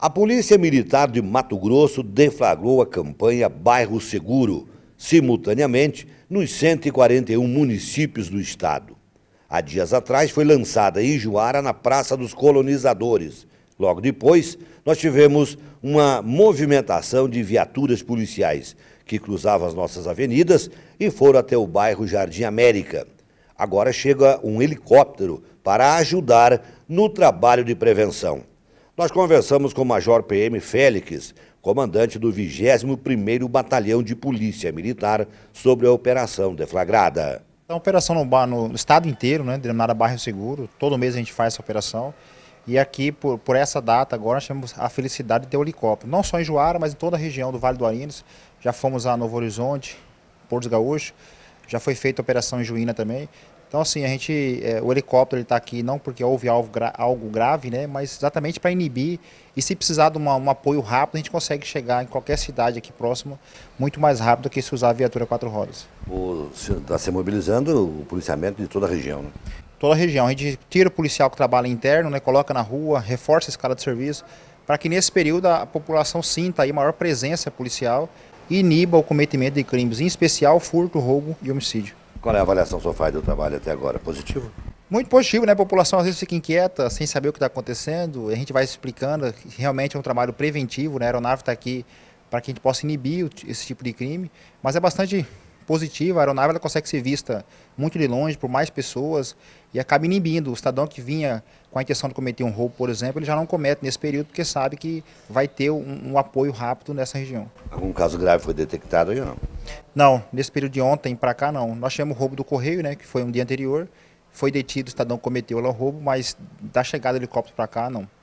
A Polícia Militar de Mato Grosso deflagrou a campanha Bairro Seguro, simultaneamente nos 141 municípios do estado. Há dias atrás foi lançada em Juara na Praça dos Colonizadores. Logo depois, nós tivemos uma movimentação de viaturas policiais que cruzavam as nossas avenidas e foram até o bairro Jardim América. Agora chega um helicóptero para ajudar no trabalho de prevenção. Nós conversamos com o Major PM Félix, comandante do 21º Batalhão de Polícia Militar, sobre a operação deflagrada. É então, uma operação no, no estado inteiro, né, denominada Bairro Seguro. Todo mês a gente faz essa operação. E aqui, por, por, essa data agora, nós a felicidade de ter o helicóptero. Não só em Juara, mas em toda a região do Vale do Arinos. Já fomos a Novo Horizonte, Porto Gaúcho. Já foi feita a operação em Juína também. Então, assim, a gente, é, o helicóptero está aqui não porque houve algo, gra algo grave, né, mas exatamente para inibir. E se precisar de uma, um apoio rápido, a gente consegue chegar em qualquer cidade aqui próxima muito mais rápido do que se usar a viatura quatro rodas. Está se, se mobilizando o policiamento de toda a região, né? Toda a região. A gente tira o policial que trabalha interno, né, coloca na rua, reforça a escala de serviço, para que nesse período a população sinta aí maior presença policial e iniba o cometimento de crimes, em especial furto, roubo e homicídio. Qual é a avaliação que o faz do trabalho até agora? Positivo? Muito positivo, né? A população às vezes fica inquieta, sem saber o que está acontecendo. A gente vai explicando, realmente é um trabalho preventivo, né? A aeronave está aqui para que a gente possa inibir esse tipo de crime, mas é bastante positivo. A aeronave ela consegue ser vista muito de longe por mais pessoas e acaba inibindo. O cidadão que vinha com a intenção de cometer um roubo, por exemplo, ele já não comete nesse período porque sabe que vai ter um, um apoio rápido nessa região. Algum caso grave foi detectado aí ou não? Não, nesse período de ontem para cá não. Nós tivemos roubo do correio, né, que foi um dia anterior. Foi detido, o cidadão cometeu lá o roubo, mas da chegada do helicóptero para cá não.